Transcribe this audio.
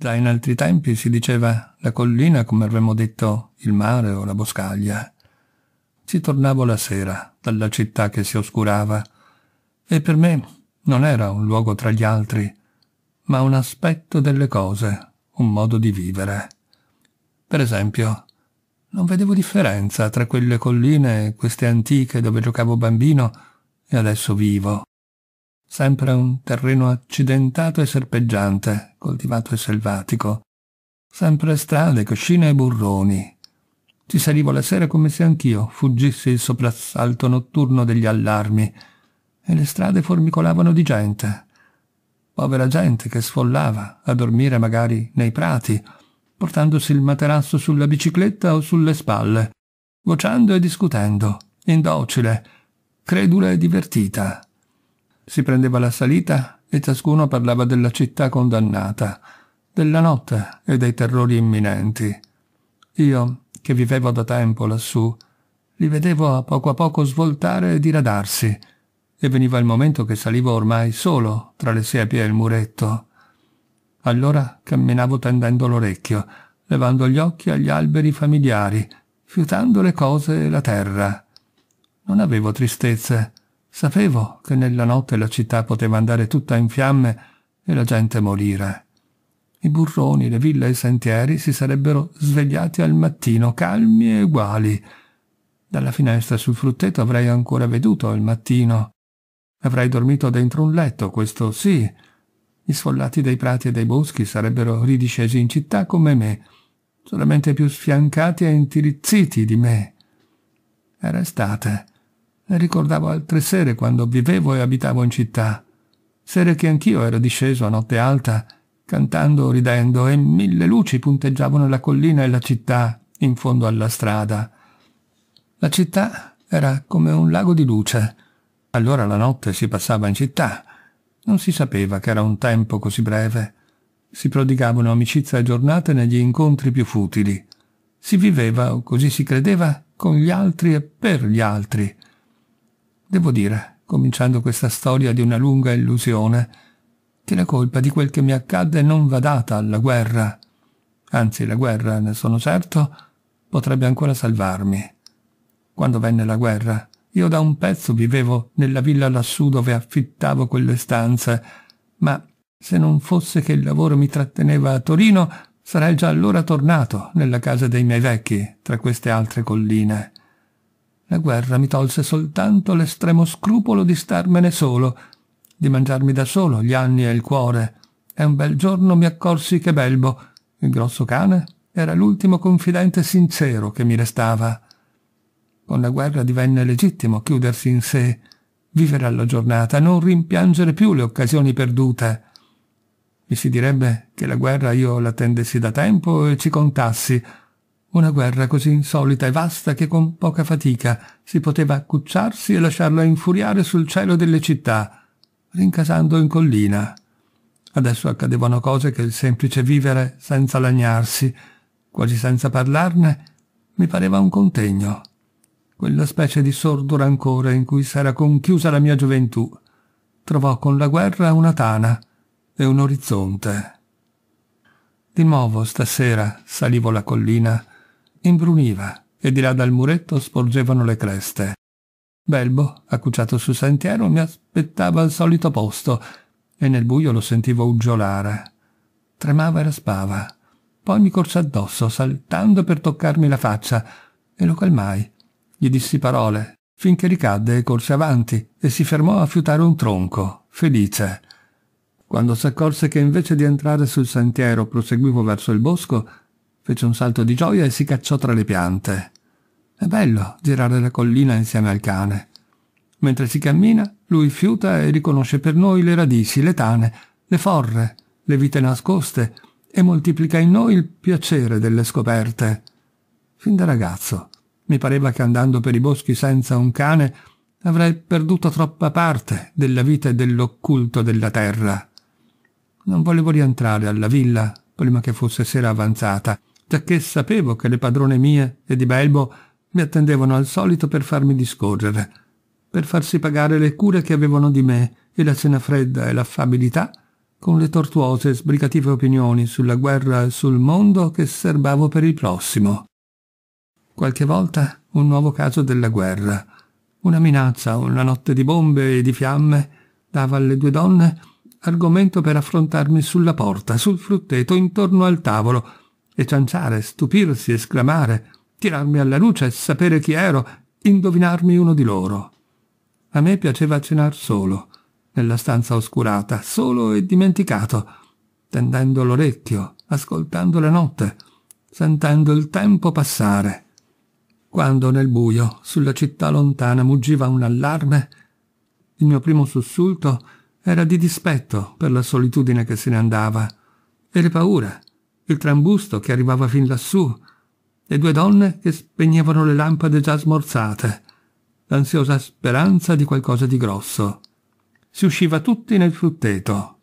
Già in altri tempi si diceva la collina come avremmo detto il mare o la boscaglia. Ci tornavo la sera, dalla città che si oscurava, e per me non era un luogo tra gli altri, ma un aspetto delle cose, un modo di vivere. Per esempio, non vedevo differenza tra quelle colline, queste antiche dove giocavo bambino, e adesso vivo sempre un terreno accidentato e serpeggiante, coltivato e selvatico, sempre strade, cascine e burroni. Ci salivo la sera come se anch'io fuggissi il soprassalto notturno degli allarmi, e le strade formicolavano di gente. Povera gente che sfollava a dormire magari nei prati, portandosi il materasso sulla bicicletta o sulle spalle, vociando e discutendo, indocile, credula e divertita. Si prendeva la salita e ciascuno parlava della città condannata, della notte e dei terrori imminenti. Io, che vivevo da tempo lassù, li vedevo a poco a poco svoltare e diradarsi, e veniva il momento che salivo ormai solo tra le siepi e il muretto. Allora camminavo tendendo l'orecchio, levando gli occhi agli alberi familiari, fiutando le cose e la terra. Non avevo tristezze, Sapevo che nella notte la città poteva andare tutta in fiamme e la gente morire. I burroni, le ville e i sentieri si sarebbero svegliati al mattino, calmi e uguali. Dalla finestra sul frutteto avrei ancora veduto il mattino. Avrei dormito dentro un letto, questo sì. Gli sfollati dei prati e dei boschi sarebbero ridiscesi in città come me, solamente più sfiancati e intirizziti di me. Era estate Ricordavo altre sere quando vivevo e abitavo in città, sere che anch'io ero disceso a notte alta, cantando o ridendo, e mille luci punteggiavano la collina e la città in fondo alla strada. La città era come un lago di luce. Allora la notte si passava in città. Non si sapeva che era un tempo così breve. Si prodigavano amicizie e giornate negli incontri più futili. Si viveva, o così si credeva, con gli altri e per gli altri, Devo dire, cominciando questa storia di una lunga illusione, che la colpa di quel che mi accadde non va data alla guerra. Anzi, la guerra, ne sono certo, potrebbe ancora salvarmi. Quando venne la guerra, io da un pezzo vivevo nella villa lassù dove affittavo quelle stanze, ma se non fosse che il lavoro mi tratteneva a Torino, sarei già allora tornato nella casa dei miei vecchi, tra queste altre colline. La guerra mi tolse soltanto l'estremo scrupolo di starmene solo, di mangiarmi da solo gli anni e il cuore. E un bel giorno mi accorsi che Belbo, il grosso cane, era l'ultimo confidente sincero che mi restava. Con la guerra divenne legittimo chiudersi in sé, vivere alla giornata, non rimpiangere più le occasioni perdute. Mi si direbbe che la guerra io l'attendessi da tempo e ci contassi, una guerra così insolita e vasta che con poca fatica si poteva accucciarsi e lasciarla infuriare sul cielo delle città, rincasando in collina. Adesso accadevano cose che il semplice vivere senza lagnarsi, quasi senza parlarne, mi pareva un contegno. Quella specie di sordo rancore in cui s'era conchiusa la mia gioventù trovò con la guerra una tana e un orizzonte. Di nuovo stasera salivo la collina imbruniva e di là dal muretto sporgevano le creste. Belbo, accucciato sul sentiero, mi aspettava al solito posto e nel buio lo sentivo uggiolare. Tremava e raspava. Poi mi corse addosso, saltando per toccarmi la faccia, e lo calmai. Gli dissi parole, finché ricadde e corse avanti e si fermò a fiutare un tronco, felice. Quando si accorse che invece di entrare sul sentiero proseguivo verso il bosco, fece un salto di gioia e si cacciò tra le piante. È bello girare la collina insieme al cane. Mentre si cammina, lui fiuta e riconosce per noi le radici, le tane, le forre, le vite nascoste e moltiplica in noi il piacere delle scoperte. Fin da ragazzo mi pareva che andando per i boschi senza un cane avrei perduto troppa parte della vita e dell'occulto della terra. Non volevo rientrare alla villa prima che fosse sera avanzata giacché sapevo che le padrone mie e di Belbo mi attendevano al solito per farmi discorrere, per farsi pagare le cure che avevano di me e la cena fredda e l'affabilità con le tortuose e sbrigative opinioni sulla guerra e sul mondo che serbavo per il prossimo. Qualche volta un nuovo caso della guerra, una minaccia, una notte di bombe e di fiamme, dava alle due donne argomento per affrontarmi sulla porta, sul frutteto, intorno al tavolo, e cianciare, stupirsi, esclamare, tirarmi alla luce, sapere chi ero, indovinarmi uno di loro. A me piaceva cenar solo, nella stanza oscurata, solo e dimenticato, tendendo l'orecchio, ascoltando la notte, sentendo il tempo passare. Quando nel buio, sulla città lontana, muggiva un allarme, il mio primo sussulto era di dispetto per la solitudine che se ne andava e le paure il trambusto che arrivava fin lassù, le due donne che spegnevano le lampade già smorzate, l'ansiosa speranza di qualcosa di grosso. Si usciva tutti nel frutteto.